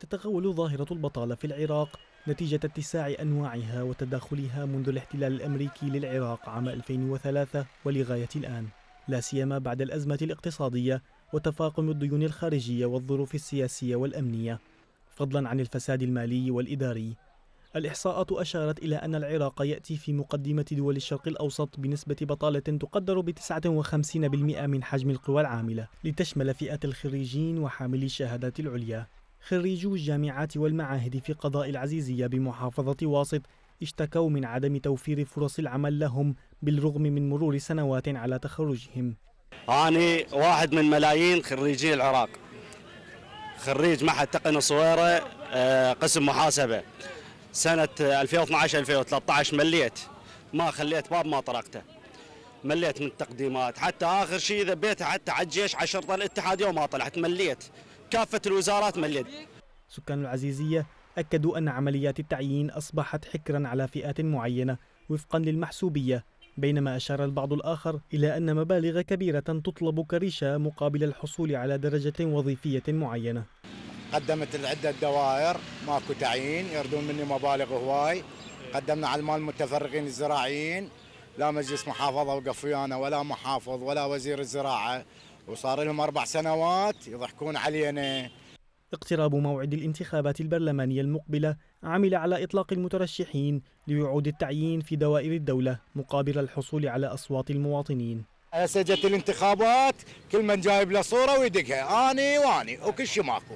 تتغول ظاهرة البطالة في العراق نتيجة اتساع أنواعها وتداخلها منذ الاحتلال الأمريكي للعراق عام 2003 ولغاية الآن لا سيما بعد الأزمة الاقتصادية وتفاقم الديون الخارجية والظروف السياسية والأمنية فضلا عن الفساد المالي والإداري الإحصاءات أشارت إلى أن العراق يأتي في مقدمة دول الشرق الأوسط بنسبة بطالة تقدر ب 59% من حجم القوى العاملة لتشمل فئة الخريجين وحاملي الشهادات العليا خريجو الجامعات والمعاهد في قضاء العزيزية بمحافظة واسط اشتكوا من عدم توفير فرص العمل لهم بالرغم من مرور سنوات على تخرجهم أنا واحد من ملايين خريجي العراق خريج معهد تقن صويرة آه، قسم محاسبة سنة 2012-2013 مليت ما خليت باب ما طرقته مليت من التقديمات حتى آخر شيء ذبيتها حتى على الجيش على الاتحاد يوم ما طلعت مليت كافة الوزارات مليد سكان العزيزية أكدوا أن عمليات التعيين أصبحت حكرا على فئات معينة وفقا للمحسوبية بينما أشار البعض الآخر إلى أن مبالغ كبيرة تطلب كريشة مقابل الحصول على درجة وظيفية معينة قدمت العدة دوائر ماكو تعيين يردون مني مبالغ هواي قدمنا على المال المتفرغين الزراعيين لا مجلس محافظة وقف ويانا ولا محافظ ولا وزير الزراعة وصار لهم أربع سنوات يضحكون علينا اقتراب موعد الانتخابات البرلمانية المقبلة عمل على إطلاق المترشحين ليعود التعيين في دوائر الدولة مقابل الحصول على أصوات المواطنين هسه جت الانتخابات كل من جايب له صورة ويدقها أني وأني وكل شيء ماكو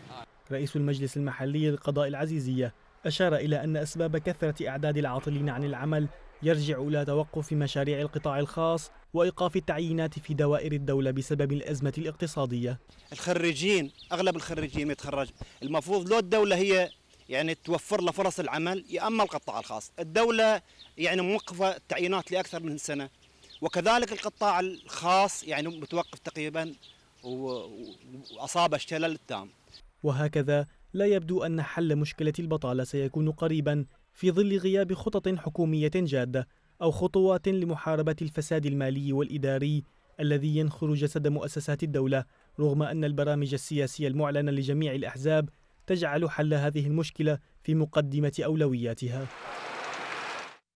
رئيس المجلس المحلي للقضاء العزيزية أشار إلى أن أسباب كثرة أعداد العاطلين عن العمل يرجع إلى توقف مشاريع القطاع الخاص وإيقاف التعيينات في دوائر الدولة بسبب الأزمة الاقتصادية الخريجين أغلب الخريجين يتخرج المفروض لو الدولة هي يعني توفر له فرص العمل يا اما القطاع الخاص، الدوله يعني موقفه التعيينات لاكثر من سنه وكذلك القطاع الخاص يعني متوقف تقريبا وأصاب الشلل التام. وهكذا لا يبدو ان حل مشكله البطاله سيكون قريبا في ظل غياب خطط حكومية جادة أو خطوات لمحاربة الفساد المالي والإداري الذي ينخر جسد مؤسسات الدولة رغم أن البرامج السياسية المعلنة لجميع الأحزاب تجعل حل هذه المشكلة في مقدمة أولوياتها